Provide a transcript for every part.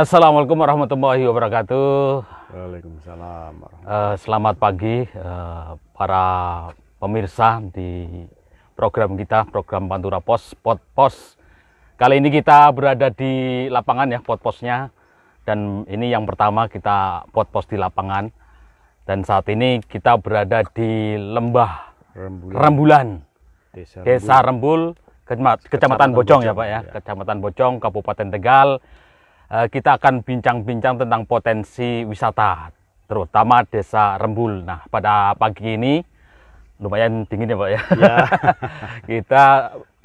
Assalamualaikum warahmatullahi wabarakatuh. Waalaikumsalam. Uh, selamat pagi uh, para pemirsa di program kita, program Pantura Pos, Pot Pos. Kali ini kita berada di lapangan ya, Pot Posnya. Dan ini yang pertama kita Pot Pos di lapangan. Dan saat ini kita berada di Lembah Rembulan, Rembulan. Desa, Desa Rembul Kecamatan, Kecamatan Bojong, ya, Bojong ya Pak ya. ya. Kecamatan Bojong, Kabupaten Tegal Eh, kita akan bincang-bincang tentang potensi wisata, terutama desa Rembul. Nah, pada pagi ini lumayan dingin ya, Pak ya. Yeah. kita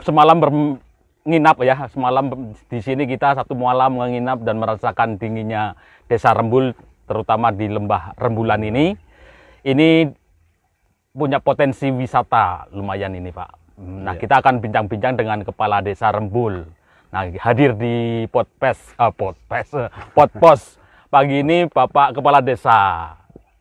semalam menginap ya, semalam di sini kita satu malam menginap dan merasakan dinginnya desa Rembul, terutama di lembah Rembulan ini. Ini punya potensi wisata lumayan ini, Pak. Nah, yeah. kita akan bincang-bincang dengan kepala desa Rembul Nah, hadir di uh, potpes uh, pagi ini Bapak Kepala Desa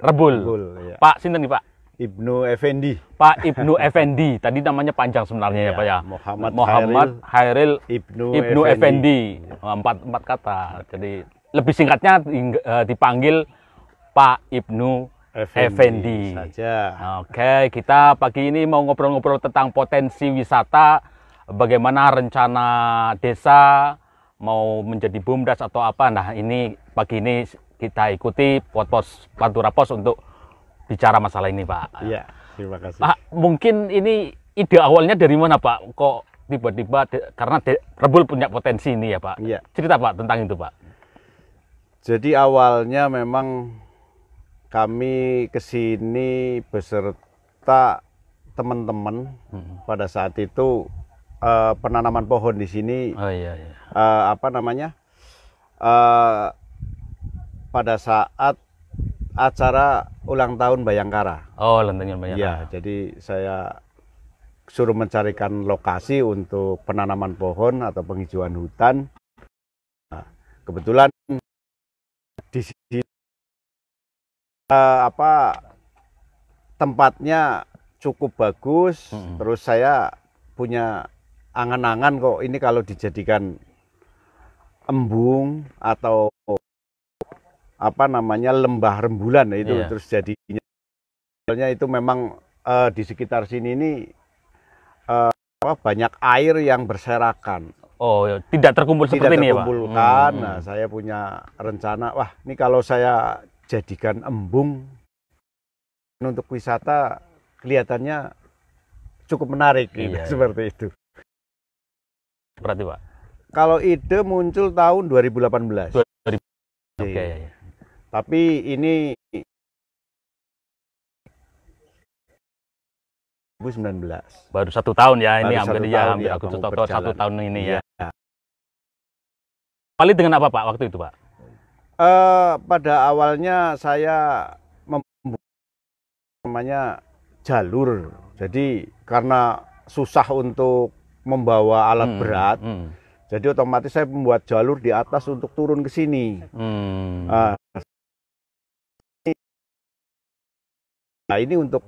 Rebul. Rebul ya. Pak sinten nih, Pak? Ibnu Effendi. Pak Ibnu Effendi. Tadi namanya panjang sebenarnya ya, ya Pak ya. Muhammad, Muhammad Hairil, Ibnu, Ibnu Effendi. Effendi. Oh, empat empat kata. Jadi lebih singkatnya eh, dipanggil Pak Ibnu Effendi. Effendi. Saja. Oke, kita pagi ini mau ngobrol-ngobrol tentang potensi wisata bagaimana rencana desa mau menjadi bumdes atau apa. Nah, ini pagi ini kita ikuti pot pos-pos Pantura Pos untuk bicara masalah ini, Pak. Iya, terima kasih. Pak, ah, mungkin ini ide awalnya dari mana, Pak? Kok tiba-tiba karena de, Rebul punya potensi ini ya, Pak? Iya. Cerita, Pak, tentang itu, Pak. Jadi awalnya memang kami kesini beserta teman-teman hmm. pada saat itu uh, penanaman pohon di sini. Oh iya. iya. Uh, apa namanya? Uh, pada saat acara ulang tahun Bayangkara. Oh, lentengan Bayangkara. Ya, jadi saya suruh mencarikan lokasi untuk penanaman pohon atau penghijauan hutan. Nah, kebetulan di sini uh, apa tempatnya cukup bagus. Hmm. Terus saya punya angan-angan kok ini kalau dijadikan embung atau apa namanya lembah rembulan ya, itu iya. terus jadinya soalnya itu memang uh, di sekitar sini ini uh, banyak air yang berserakan. Oh, ya, tidak terkumpul tidak seperti ini ya, Pak. Hmm. Nah, saya punya rencana, wah, ini kalau saya jadikan embung untuk wisata kelihatannya cukup menarik gitu, iya, gitu, iya. seperti itu berarti pak kalau ide muncul tahun 2018 2018. Oke, okay, ya, ya. tapi ini 2019 baru satu tahun ya ini baru hampir ya ya, aku satu tahun ini ya. ya paling dengan apa pak waktu itu pak uh, pada awalnya saya membuat namanya jalur jadi karena susah untuk membawa alat hmm. berat. Hmm. Jadi otomatis saya membuat jalur di atas untuk turun ke sini. Hmm. Ah. nah ini untuk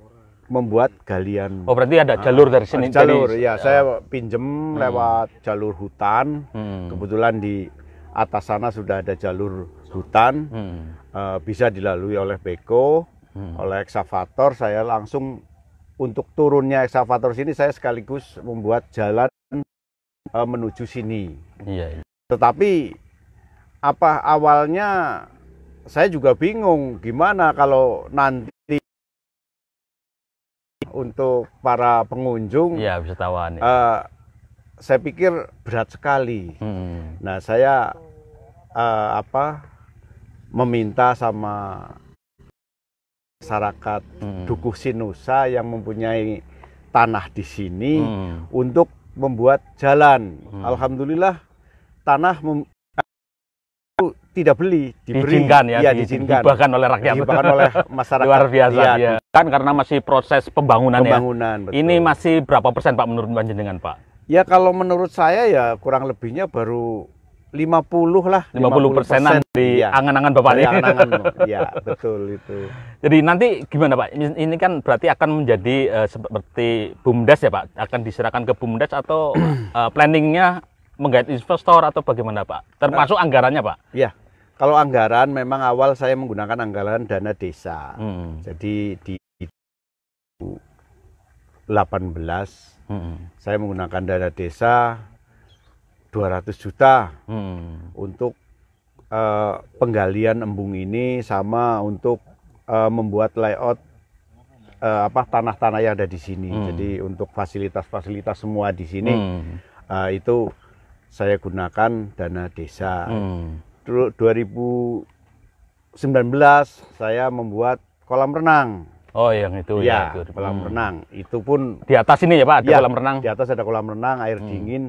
membuat galian. Oh berarti ada ah, jalur dari sini? Jalur, dari, ya, ya. Saya pinjem hmm. lewat jalur hutan. Hmm. Kebetulan di atas sana sudah ada jalur hutan, hmm. Eh, bisa dilalui oleh beko, hmm. oleh eksavator. Saya langsung untuk turunnya ekskavator sini saya sekaligus membuat jalan e, menuju sini. Iya, iya. Tetapi apa awalnya saya juga bingung gimana kalau nanti untuk para pengunjung iya, ya wisatawan eh, saya pikir berat sekali hmm. nah saya uh, apa meminta sama masyarakat hmm. Dukuh Sinusa yang mempunyai tanah di sini hmm. untuk membuat jalan. Hmm. Alhamdulillah tanah mem tidak beli diberikan diizinkan ya, ya diizinkan bahkan oleh rakyat bahkan oleh masyarakat luar biasa ya, ya. kan karena masih proses pembangunan, ya. pembangunan ya ini masih berapa persen Pak menurut panjenengan Pak ya kalau menurut saya ya kurang lebihnya baru lima puluh lah 50 persenan persen ya. angan-angan bapak ini angan -angan. ya betul itu jadi nanti gimana pak ini kan berarti akan menjadi uh, seperti bumdes ya pak akan diserahkan ke bumdes atau uh, planningnya menggait investor atau bagaimana pak termasuk anggarannya pak ya kalau anggaran memang awal saya menggunakan anggaran dana desa hmm. jadi di 18 hmm. saya menggunakan dana desa 200 juta hmm. untuk uh, penggalian embung ini sama untuk uh, membuat layout uh, apa tanah-tanah yang ada di sini. Hmm. Jadi untuk fasilitas-fasilitas semua di sini hmm. uh, itu saya gunakan dana desa. Hmm. 2019 saya membuat kolam renang. Oh, yang itu ya, ya itu. kolam hmm. renang. Itu pun di atas ini ya Pak, ada ya, kolam renang. Di atas ada kolam renang, air hmm. dingin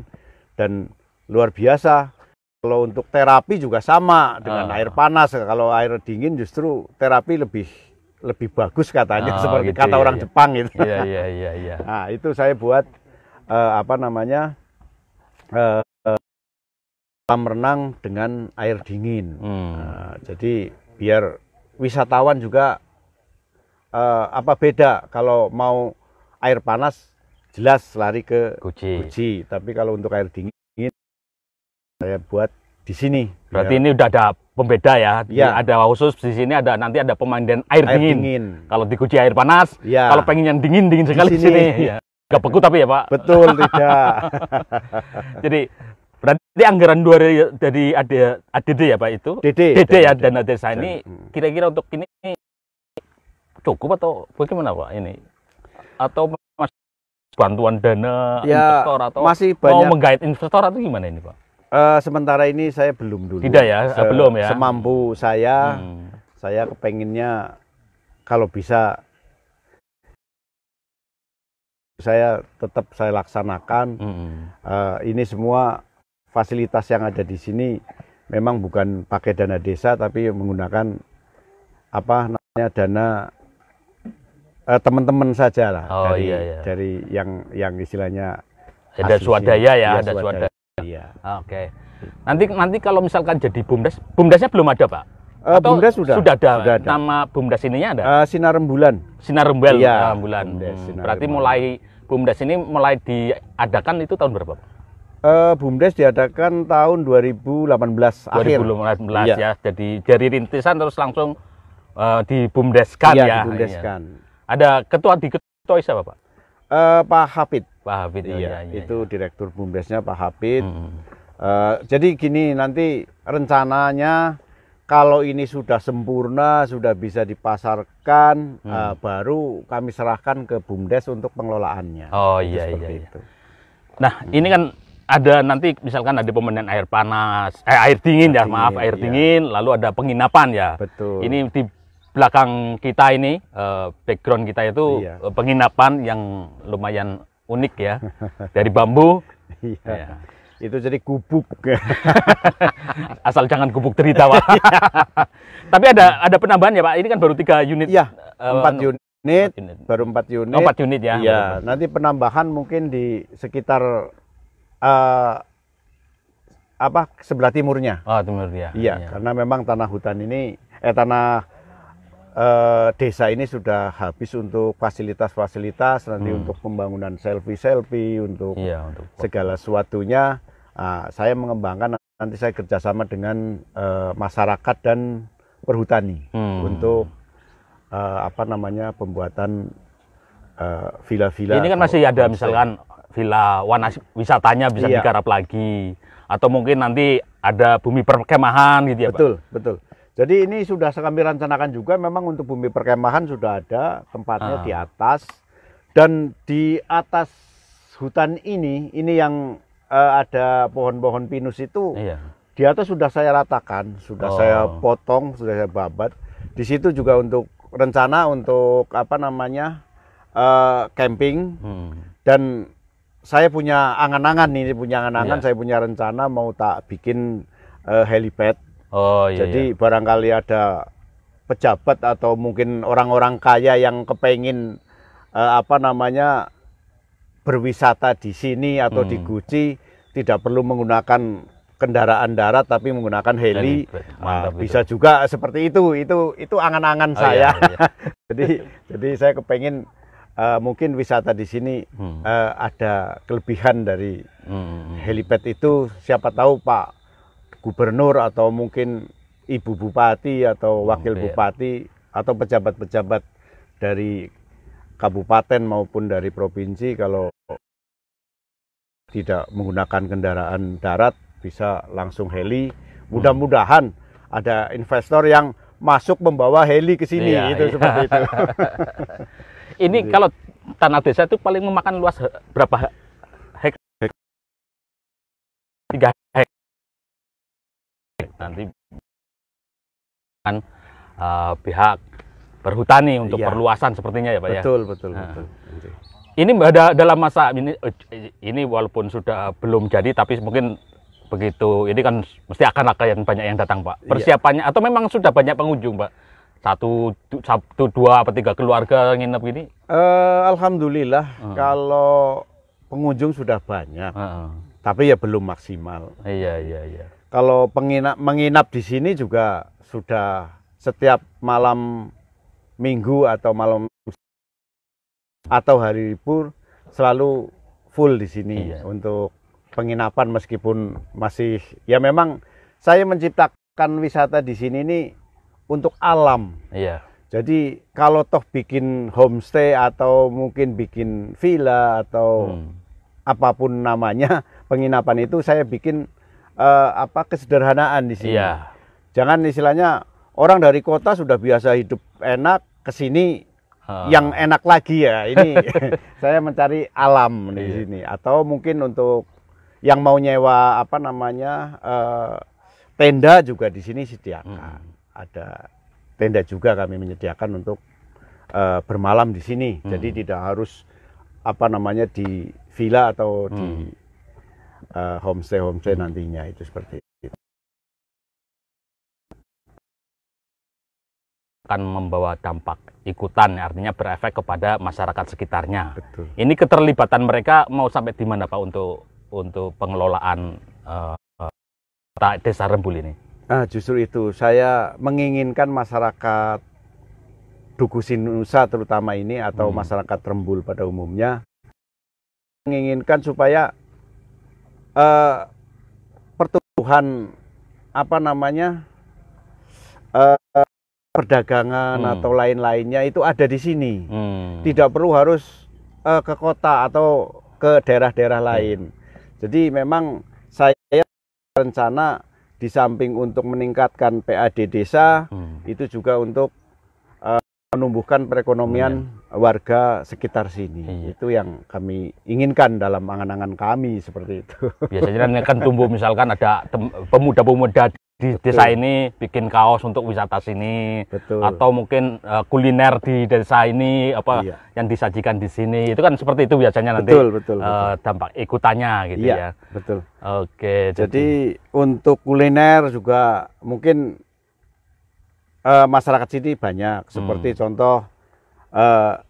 dan luar biasa. Kalau untuk terapi juga sama dengan uh. air panas. Kalau air dingin justru terapi lebih lebih bagus katanya oh, seperti gitu, kata iya, orang iya. Jepang gitu. Iya iya iya iya. Nah, itu saya buat uh, apa namanya? Uh, uh, renang dengan air dingin. Hmm. Uh, jadi biar wisatawan juga uh, apa beda kalau mau air panas jelas lari ke guci. guci, tapi kalau untuk air dingin saya buat di sini. Berarti ya. ini udah ada pembeda ya. ya. Ada khusus di sini ada nanti ada pemandian air, air dingin. dingin. Kalau dikuci air panas, ya. kalau pengen yang dingin dingin sekali di sini. Enggak iya. Ya. Gak beku tapi ya Pak. Betul tidak. Jadi berarti anggaran dua dari, ada ADD ya Pak itu. DD. DD ya dana desa ini hmm. kira-kira untuk ini cukup atau bagaimana Pak ini? Atau masih bantuan dana ya, investor atau masih banyak. mau menggait investor atau gimana ini Pak? Uh, sementara ini saya belum dulu. Tidak ya, Se belum ya. Semampu saya, hmm. saya kepenginnya kalau bisa saya tetap saya laksanakan. Hmm. Uh, ini semua fasilitas yang ada di sini memang bukan pakai dana desa, tapi menggunakan apa namanya dana uh, teman-teman saja lah oh, dari, iya, iya. dari yang yang istilahnya ada swadaya ya, iya, ada swadaya. Ah, oke. Nanti nanti kalau misalkan jadi bumdes, bumdesnya belum ada pak? Uh, Atau bumdes sudah. Sudah ada. Sudah ada. Nama bumdes ininya ada? Uh, eh, Sinar Rembulan. Sinar Rembulan. Iya. Rembulan. Bumdes, hmm, Berarti mulai bumdes ini mulai diadakan itu tahun berapa pak? Uh, bumdes diadakan tahun 2018, 2018 akhir. 2018 iya. ya. Jadi dari rintisan terus langsung uh, di bumdeskan ya. ya. Dibumdeskan. Ya. Ada ketua di ketua siapa pak? Uh, Pak Hafid. Pak Hafid iya, ya, iya, itu iya. direktur bumdesnya Pak habib hmm. uh, jadi gini nanti rencananya kalau ini sudah sempurna sudah bisa dipasarkan hmm. uh, baru kami serahkan ke bumdes untuk pengelolaannya oh iya iya, iya. Itu. nah hmm. ini kan ada nanti misalkan ada pemandian air panas, eh, air dingin ya, maaf air iya. dingin, lalu ada penginapan ya. Betul. Ini di belakang kita ini uh, background kita itu iya. penginapan yang lumayan unik ya dari bambu iya. ya. itu jadi gubuk asal jangan gubuk derita pak iya. tapi ada ada penambahan ya pak ini kan baru tiga unit ya empat uh, unit unit, baru empat unit. Oh, unit ya. Iya, nanti penambahan mungkin di sekitar uh, apa sebelah timurnya. Oh, timur ya. Iya, iya, karena memang tanah hutan ini eh tanah Eh, desa ini sudah habis untuk fasilitas-fasilitas nanti hmm. untuk pembangunan selfie-selfie untuk, ya, untuk segala sesuatunya. Nah, saya mengembangkan nanti saya kerjasama dengan eh, masyarakat dan perhutani hmm. untuk eh, apa namanya pembuatan eh, villa-villa. ini kan masih ada misalkan villa warna wisatanya bisa iya. digarap lagi atau mungkin nanti ada bumi perkemahan gitu ya betul, Pak. Betul, betul. Jadi ini sudah kami rencanakan juga memang untuk bumi perkemahan sudah ada tempatnya ah. di atas dan di atas hutan ini ini yang uh, ada pohon-pohon pinus itu iya. di atas sudah saya ratakan, sudah oh. saya potong, sudah saya babat. Di situ juga untuk rencana untuk apa namanya uh, camping hmm. dan saya punya angan-angan ini punya angan-angan, iya. saya punya rencana mau tak bikin uh, helipad Oh iya. Jadi iya. barangkali ada pejabat atau mungkin orang-orang kaya yang kepengin eh, apa namanya berwisata di sini atau hmm. di Guci tidak perlu menggunakan kendaraan darat tapi menggunakan heli nah, bisa itu. juga seperti itu itu itu angan-angan oh, iya, saya iya, iya. jadi jadi saya kepengen uh, eh, mungkin wisata di sini hmm. uh, ada kelebihan dari hmm, hmm, hmm. helipad itu siapa tahu Pak gubernur atau mungkin ibu bupati atau wakil oh, bupati atau pejabat-pejabat dari kabupaten maupun dari provinsi kalau tidak menggunakan kendaraan darat bisa langsung heli. Hmm. Mudah-mudahan hmm. ada investor yang masuk membawa heli ke sini iya, itu iya. seperti itu. Ini Jadi. kalau tanah desa itu paling memakan luas berapa hek? Tiga hektar nanti kan uh, pihak perhutani iya. untuk ya. perluasan sepertinya ya Pak betul, ya. Betul, betul, nah. betul. Ini ada dalam masa ini oh, ini walaupun sudah belum jadi tapi mungkin begitu ini kan mesti akan akan banyak yang datang Pak. Iya. Persiapannya ya. atau memang sudah banyak pengunjung Pak? Satu, satu, dua, atau tiga keluarga nginep ini Uh, eh, Alhamdulillah uh. kalau pengunjung sudah banyak, uh. tapi ya belum maksimal. Iya, iya, iya kalau penginap, menginap di sini juga sudah setiap malam minggu atau malam atau hari libur selalu full di sini iya. untuk penginapan meskipun masih ya memang saya menciptakan wisata di sini ini untuk alam. Iya. Jadi kalau toh bikin homestay atau mungkin bikin villa atau hmm. apapun namanya penginapan itu saya bikin uh, apa kesederhanaan di sini. Iya. Jangan istilahnya orang dari kota sudah biasa hidup enak ke sini hmm. yang enak lagi ya. Ini saya mencari alam di iya. sini atau mungkin untuk yang mau nyewa apa namanya uh, tenda juga di sini sediakan. Hmm. Ada tenda juga kami menyediakan untuk uh, bermalam di sini. Hmm. Jadi tidak harus apa namanya di villa atau hmm. di Eh, homestay homestay nantinya itu seperti itu. akan membawa dampak ikutan artinya berefek kepada masyarakat sekitarnya. Betul. Ini keterlibatan mereka mau sampai di mana Pak untuk untuk pengelolaan uh, uh, desa Rembul ini? Ah, justru itu saya menginginkan masyarakat Duku Sinusa terutama ini atau hmm. masyarakat Rembul pada umumnya menginginkan supaya eh, pertumbuhan apa namanya eh, perdagangan hmm. atau lain-lainnya itu ada di sini. Hmm. Tidak perlu harus eh, ke kota atau ke daerah-daerah hmm. lain. Jadi memang saya rencana di samping untuk meningkatkan PAD desa hmm. itu juga untuk uh, menumbuhkan perekonomian ya. warga sekitar sini. Iya. Itu yang kami inginkan dalam angan-angan kami seperti itu. Biasanya kan tumbuh misalkan ada pemuda-pemuda di Betul. desa ini bikin kaos untuk wisata sini Betul. atau mungkin uh, kuliner di desa ini apa iya. yang disajikan di sini itu kan seperti itu biasanya nanti betul, betul, uh, dampak ikutannya gitu iya, ya betul oke jadi, jadi untuk kuliner juga mungkin uh, masyarakat sini banyak hmm. seperti hmm. contoh uh,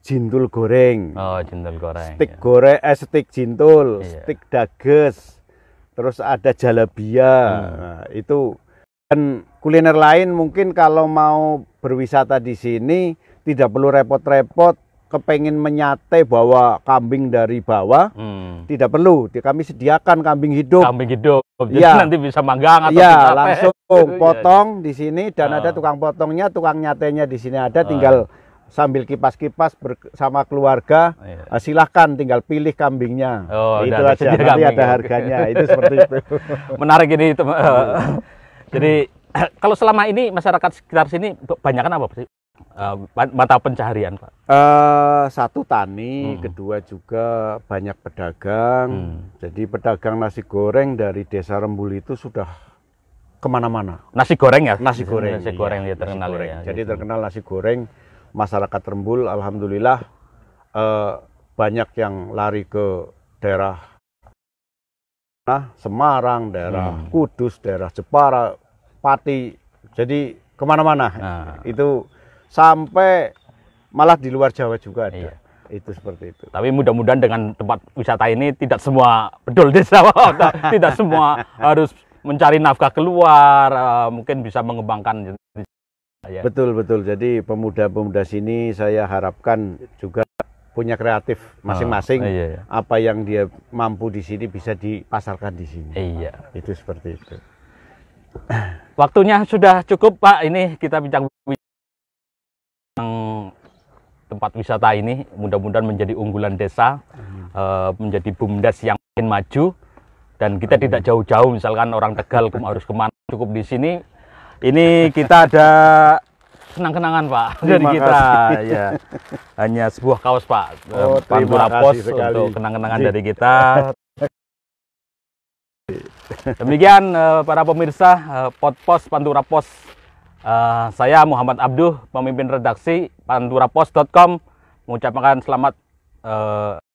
jintul goreng. Oh, jintul goreng. Stik ya. goreng eh stik jintul, iya. stik dages. Terus ada jalabia. Hmm. Nah, itu dan kuliner lain mungkin kalau mau berwisata di sini tidak perlu repot-repot kepengen menyate bahwa kambing dari bawah hmm. tidak perlu di kami sediakan kambing hidup kambing hidup jadi ya. nanti bisa manggang atau ya langsung iya, iya. potong di sini dan oh. ada ah. tukang potongnya tukang nyatenya di sini ada ah. tinggal oh. sambil kipas-kipas bersama keluarga oh, iya. silahkan tinggal pilih kambingnya oh, itu aja nanti kambing. ada harganya itu seperti itu menarik ini teman iya. jadi kalau selama ini masyarakat sekitar sini banyak apa sih Uh, mata pencaharian pak? Uh, satu tani, hmm. kedua juga banyak pedagang. Hmm. Jadi pedagang nasi goreng dari desa Rembul itu sudah kemana-mana. Nasi goreng ya? Nasi goreng. Nasi iya, goreng ya, ya terkenal. Nasi goreng. Ya, Jadi terkenal nasi goreng masyarakat Rembul. Alhamdulillah uh, banyak yang lari ke daerah nah, Semarang, daerah hmm. Kudus, daerah Jepara, Pati. Jadi kemana-mana. Nah. Itu sampai malah di luar Jawa juga ada. Iya. Itu seperti itu. Tapi mudah-mudahan dengan tempat wisata ini tidak semua bedol desa, tidak semua harus mencari nafkah keluar, eh, mungkin bisa mengembangkan. Ya. Betul betul. Jadi pemuda-pemuda sini saya harapkan juga punya kreatif ah, masing-masing. Oh, iya, iya. Apa yang dia mampu di sini bisa dipasarkan di sini. Iya. Itu seperti itu. Waktunya sudah cukup Pak. Ini kita bincang tempat wisata ini mudah-mudahan menjadi unggulan desa, hmm. uh, menjadi bumdes yang makin maju dan kita Amin. tidak jauh-jauh misalkan orang Tegal harus kemana cukup di sini. Ini kita ada kenang-kenangan Pak dari kita kasih. ya. Hanya sebuah kaos Pak. Oh, eh, Pandura Pos untuk kenang-kenangan iya. dari kita. Demikian eh, para pemirsa Pot Pos Pantura Pos Uh, saya Muhammad Abduh, pemimpin redaksi pandurapos.com mengucapkan selamat uh,